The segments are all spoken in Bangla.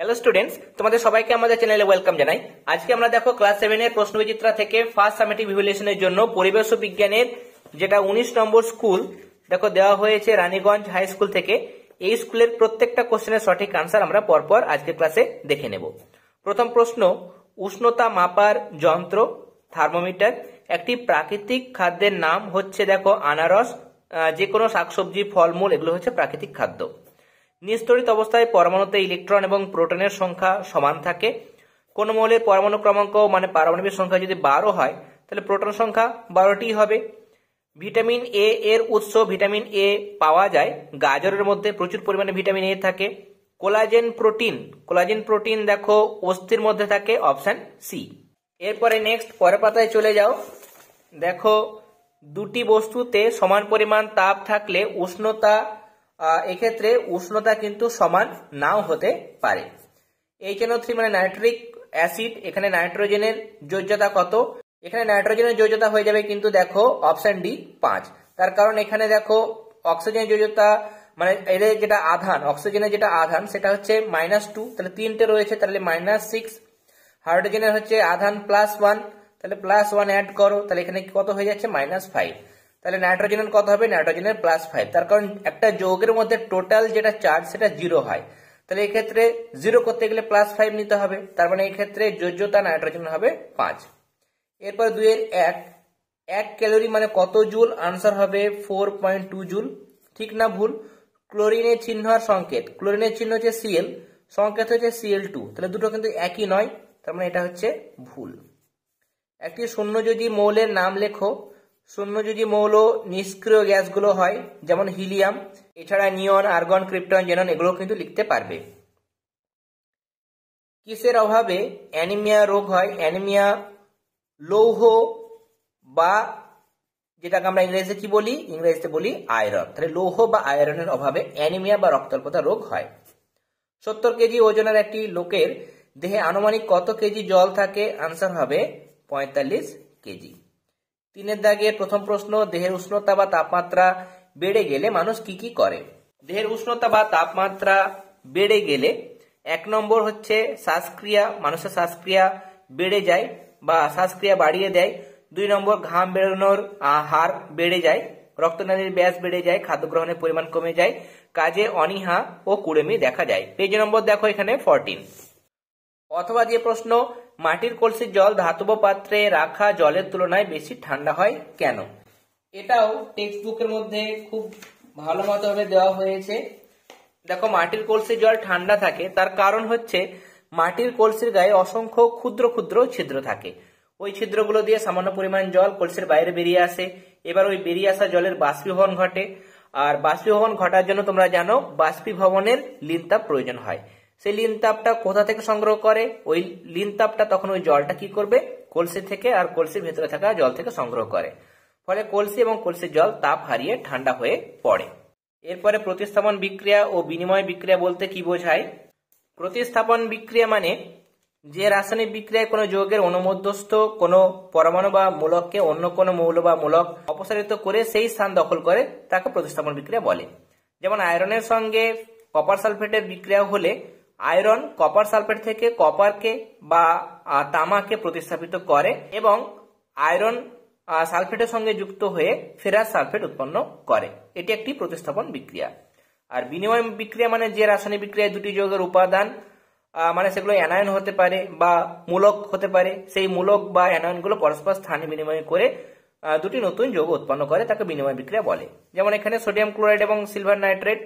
হ্যালো স্টুডেন্টস তোমাদের সবাইকে আমাদের চ্যানেলে ওয়েলকাম জানাই আজকে আমরা দেখো ক্লাস সেভেনের প্রশ্নবিচিত্রা থেকে ফার্স্ট সামেটিক ইভ্যালুয়েশনের জন্য পরিবেশ ও বিজ্ঞানের যেটা উনিশ নম্বর স্কুল দেখো দেওয়া হয়েছে রানীগঞ্জ হাই স্কুল থেকে এই স্কুলের প্রত্যেকটা কোশ্চেনের সঠিক আনসার আমরা পরপর আজকে ক্লাসে দেখে নেব প্রথম প্রশ্ন উষ্ণতা মাপার যন্ত্র থার্মোমিটার একটি প্রাকৃতিক খাদ্যের নাম হচ্ছে দেখো আনারস যে কোনো শাকসবজি ফলমূল এগুলো হচ্ছে প্রাকৃতিক খাদ্য নিস্তরিত অবস্থায় পরমাণুতে ইলেকট্রন এবং প্রোটনের সংখ্যা সমান থাকে কোনো মৌলের পরমাণু ক্রমাঙ্ক মানে পারমাণবিক সংখ্যা যদি বারো হয় তাহলে প্রোটন সংখ্যা বারোটি হবে ভিটামিন এ এর উৎস ভিটামিন এ পাওয়া যায় গাজরের মধ্যে প্রচুর পরিমাণে ভিটামিন এ থাকে কোলাজেন প্রোটিন কোলাজেন প্রোটিন দেখো অস্থির মধ্যে থাকে অপশান সি এরপরে নেক্সট পরের পাতায় চলে যাও দেখো দুটি বস্তুতে সমান পরিমাণ তাপ থাকলে উষ্ণতা এক্ষেত্রে উষ্ণতা কিন্তু সমান নাও হতে পারে এইচএনও থ্রি মানে নাইট্রিক অ্যাসিড এখানে নাইট্রোজেনের যোজ্যতা কত এখানে নাইট্রোজেনের যোজ্যতা হয়ে যাবে কিন্তু দেখো অপশন ডি পাঁচ তার কারণ এখানে দেখো অক্সিজেনের যোজ্যতা মানে এদের যেটা আধান অক্সিজেনের যেটা আধান সেটা হচ্ছে মাইনাস টু তাহলে তিনটে রয়েছে তাহলে মাইনাস সিক্স হাইড্রোজেনের হচ্ছে আধান প্লাস ওয়ান তাহলে প্লাস ওয়ান অ্যাড করো তাহলে এখানে কত হয়ে যাচ্ছে মাইনাস ফাইভ তাহলে নাইট্রোজেনের কত হবে নাইট্রোজেনের প্লাস ফাইভ তার কারণ একটা যৌগের মধ্যে টোটাল যেটা চার্জ সেটা জিরো হয় তাহলে এক্ষেত্রে জিরো করতে গেলে প্লাস ফাইভ নিতে হবে তার মানে এক্ষেত্রে যোজ্যতা নাইট্রোজেন হবে পাঁচ এরপর দুইয়ের এক এক ক্যালোরি মানে কত জুল আনসার হবে ফোর পয়েন্ট টু জুল ঠিক না ভুল ক্লোরিনের চিহ্ন আর সংকেত ক্লোরিনের চিহ্ন হচ্ছে সিএল সংকেত হচ্ছে সিএল টু তাহলে দুটো কিন্তু একই নয় তার মানে এটা হচ্ছে ভুল একটি শূন্য যদি মৌলের নাম লেখো শূন্য যদি মৌল নিষ্ক্রিয় গ্যাসগুলো হয় যেমন হিলিয়াম এছাড়া নিয়ন আর্গন ক্রিপ্টন জেনন এগুলো কিন্তু লিখতে পারবে কিসের অভাবে অ্যানিমিয়া রোগ হয় অ্যানিমিয়া লৌহ বা যেটাকে আমরা ইংরেজিতে কি বলি ইংরেজিতে বলি আয়রন তাহলে লৌহ বা আয়রনের অভাবে অ্যানিমিয়া বা রক্তল্পতা রোগ হয় সত্তর কেজি ওজনের একটি লোকের দেহে আনুমানিক কত কেজি জল থাকে আনসার হবে পঁয়তাল্লিশ কেজি তিনের দাগে প্রথম প্রশ্ন দেহের উষ্ণতা বা তাপমাত্রা বেড়ে গেলে মানুষ কি কি করে দেহের উষ্ণতা বা তাপমাত্রা বেড়ে গেলে এক নম্বর হচ্ছে শ্বাসক্রিয়া মানুষের শ্বাসক্রিয়া বেড়ে যায় বা শ্বাসক্রিয়া বাড়িয়ে দেয় দুই নম্বর ঘাম বেরোনোর হার বেড়ে যায় রক্তনালীর ব্যাস বেড়ে যায় খাদ্য গ্রহণের পরিমাণ কমে যায় কাজে অনিহা ও কুড়েমি দেখা যায় পেজ নম্বর দেখো এখানে ফরটিন অথবা যে প্রশ্ন মাটির কলসির জল ধাতব পাত্রে রাখা জলের তুলনায় বেশি ঠান্ডা হয় কেন এটাও টেক্সট বুকের মধ্যে খুব ভালো মতোভাবে দেওয়া হয়েছে দেখো মাটির কলসির জল ঠান্ডা থাকে তার কারণ হচ্ছে মাটির কলসির গায়ে অসংখ্য ক্ষুদ্র ক্ষুদ্র ছিদ্র থাকে ওই ছিদ্রগুলো দিয়ে সামান্য পরিমাণ জল কলসির বাইরে বেরিয়ে আসে এবার ওই বেরিয়ে আসা জলের বাষ্পীভবন ঘটে আর বাষ্পীভবন ঘটার জন্য তোমরা জানো বাষ্পীভবনের লিনতা প্রয়োজন হয় সেই লিন তাপটা কোথা থেকে সংগ্রহ করে ওই লিন তাপটা তখন ওই জলটা কি করবে কলসি থেকে আর কলসির ভেতরে থাকা জল থেকে সংগ্রহ করে ফলে কলসি এবং কলসির জল তাপ হারিয়ে ঠান্ডা হয়ে পড়ে এরপরে প্রতিস্থাপন বিক্রিয়া ও বিনিময় বিক্রিয়া বলতে কি বোঝায় প্রতিস্থাপন বিক্রিয়া মানে যে রাসায়নিক বিক্রিয়ায় কোনো যৌগের অনুমধ্যস্থ কোনো পরমাণু বা মূলককে অন্য কোনো মৌল বা মূলক অপসারিত করে সেই স্থান দখল করে তাকে প্রতিস্থাপন বিক্রিয়া বলে যেমন আয়রনের সঙ্গে কপার সালফেটের বিক্রিয়া হলে আয়রন কপার সালফেট থেকে কপারকে বা তামাকে প্রতিস্থাপিত করে এবং আয়রন সালফেটের সঙ্গে যুক্ত হয়ে ফেরাস সালফেট উৎপন্ন করে এটি একটি প্রতিস্থাপন বিক্রিয়া আর বিনিময় বিক্রিয়া মানে যে রাসায়নিক বিক্রিয়ায় দুটি যৌগের উপাদান মানে সেগুলো অ্যানায়ন হতে পারে বা মূলক হতে পারে সেই মূলক বা অ্যানায়নগুলো পরস্পর স্থানে বিনিময় করে দুটি নতুন যৌগ উৎপন্ন করে তাকে বিনিময় বিক্রিয়া বলে যেমন এখানে সোডিয়াম ক্লোরাইড এবং সিলভার নাইট্রেট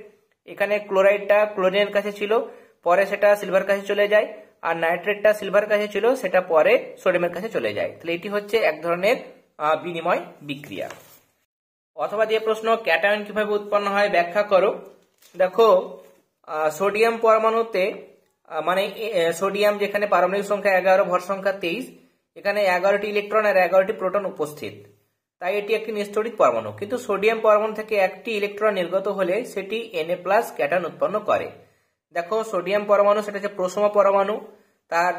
এখানে ক্লোরাইডটা ক্লোরিনের কাছে ছিল পরে সেটা সিলভার কাছে চলে যায় আর নাইট্রেটটা সিলভার কাছে ছিল সেটা পরে সোডিয়ামের কাছে চলে যায় তাহলে এটি হচ্ছে এক ধরনের বিনিময় বিক্রিয়া অথবা দিয়ে প্রশ্ন ক্যাটায়ন কিভাবে উৎপন্ন হয় ব্যাখ্যা করো দেখো সোডিয়াম পরমাণুতে মানে সোডিয়াম যেখানে পারমাণবিক সংখ্যা এগারো ভর সংখ্যা তেইশ এখানে এগারোটি ইলেকট্রন আর এগারোটি প্রোটন উপস্থিত তাই এটি একটি নিস্তরিত পরমাণু কিন্তু সোডিয়াম পরমাণু থেকে একটি ইলেকট্রন নির্গত হলে সেটি এনএ প্লাস ক্যাটায়ন উৎপন্ন করে দেখো সোডিয়াম পরমাণু সেটা হচ্ছে প্রসম পরমাণু তার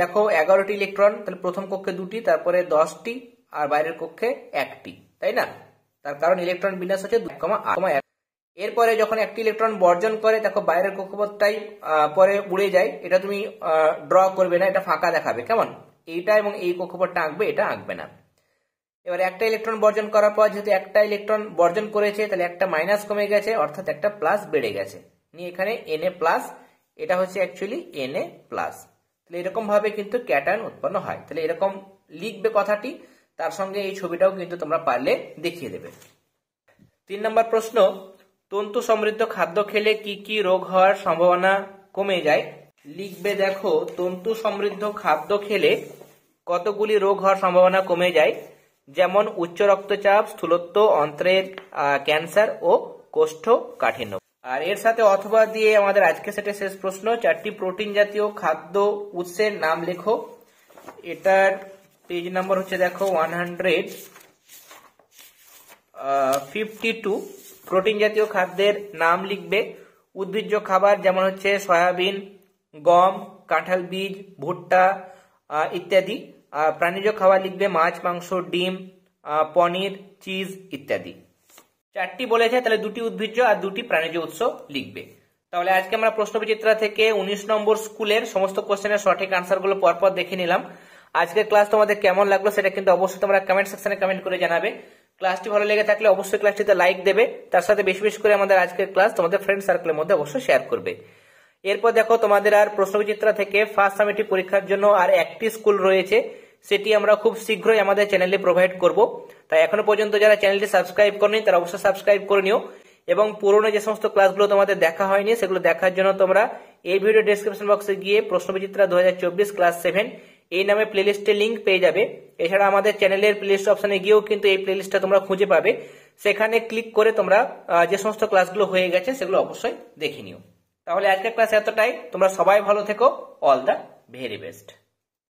দেখো এগারোটি ইলেকট্রন তাহলে প্রথম কক্ষে দুটি তারপরে দশটি আর বাইরের কক্ষে একটি তাই না তার কারণ ইলেকট্রন বিন্যাস হচ্ছে কমা এক এরপরে যখন একটি ইলেকট্রন বর্জন করে দেখো বাইরের কক্ষপথটাই পরে উড়ে যায় এটা তুমি ড্র করবে না এটা ফাঁকা দেখাবে কেমন এইটা এবং এই কক্ষপথটা আঁকবে এটা আঁকবে না এবার একটা ইলেকট্রন বর্জন করার পর যেহেতু একটা ইলেকট্রন বর্জন করেছে তাহলে একটা মাইনাস কমে গেছে অর্থাৎ একটা প্লাস বেড়ে গেছে নিয়ে এখানে এন প্লাস এটা হচ্ছে অ্যাকচুয়ালি এন এ প্লাস তাহলে এরকম ভাবে কিন্তু ক্যাটার্ন উৎপন্ন হয় তাহলে এরকম লিখবে কথাটি তার সঙ্গে এই ছবিটাও কিন্তু তোমরা পারলে দেখিয়ে দেবে তিন নম্বর প্রশ্ন তন্তু সমৃদ্ধ খাদ্য খেলে কি কি রোগ হওয়ার সম্ভাবনা কমে যায় লিখবে দেখো তন্তু সমৃদ্ধ খাদ্য খেলে কতগুলি রোগ হওয়ার সম্ভাবনা কমে যায় যেমন উচ্চ রক্তচাপ স্থূলত্ব অন্ত্রের ক্যান্সার ও কোষ্ঠ কাঠিন্য আর এর সাথে অথবা দিয়ে আমাদের আজকে সেটে শেষ প্রশ্ন চারটি প্রোটিন জাতীয় খাদ্য উৎসের নাম লেখো এটার পেজ নাম্বার হচ্ছে দেখো one hundred fifty two protein জাতীয় খাদ্যের নাম লিখবে উদ্ভিজ্জ খাবার যেমন হচ্ছে সয়াবিন গম কাঁঠাল বীজ ভুট্টা ইত্যাদি প্রাণীজ খাবার লিখবে মাছ মাংস ডিম পনির চিজ ইত্যাদি চারটি বলেছে তাহলে দুটি উদ্ভিজ্জ আর দুটি প্রাণীজ উৎস লিখবে তাহলে আজকে আমরা বিচিত্রা থেকে উনিশ নম্বর স্কুলের সমস্ত কোশ্চেনের সঠিক গুলো পরপর দেখে নিলাম আজকের ক্লাস তোমাদের কেমন লাগলো সেটা কিন্তু অবশ্যই তোমরা কমেন্ট সেকশনে কমেন্ট করে জানাবে ক্লাসটি ভালো লেগে থাকলে অবশ্যই ক্লাসটিতে লাইক দেবে তার সাথে বেশি বেশি করে আমাদের আজকের ক্লাস তোমাদের ফ্রেন্ড সার্কেলের মধ্যে অবশ্যই শেয়ার করবে এরপর দেখো তোমাদের আর বিচিত্রা থেকে ফার্স্ট সামিটি পরীক্ষার জন্য আর একটি স্কুল রয়েছে সেটি আমরা খুব শীঘ্রই আমাদের চ্যানেলে প্রোভাইড করব তাই এখনো পর্যন্ত যারা চ্যানেলটি সাবস্ক্রাইব করেনি তারা অবশ্যই সাবস্ক্রাইব করে নিও এবং পুরনো যে সমস্ত ক্লাসগুলো তোমাদের দেখা হয়নি সেগুলো দেখার জন্য তোমরা এই ভিডিও ডিসক্রিপশন বক্সে গিয়ে প্রশ্ন বিচিত্রা দু ক্লাস সেভেন এই নামে প্লে লিস্টে লিঙ্ক পেয়ে যাবে এছাড়া আমাদের চ্যানেলের লিস্ট অপশানে গিয়েও কিন্তু এই প্লেলিস্টটা তোমরা খুঁজে পাবে সেখানে ক্লিক করে তোমরা যে সমস্ত ক্লাসগুলো হয়ে গেছে সেগুলো অবশ্যই দেখে নিও তাহলে আজকের ক্লাস এতটাই তোমরা সবাই ভালো থেকো অল দ্য ভেরি বেস্ট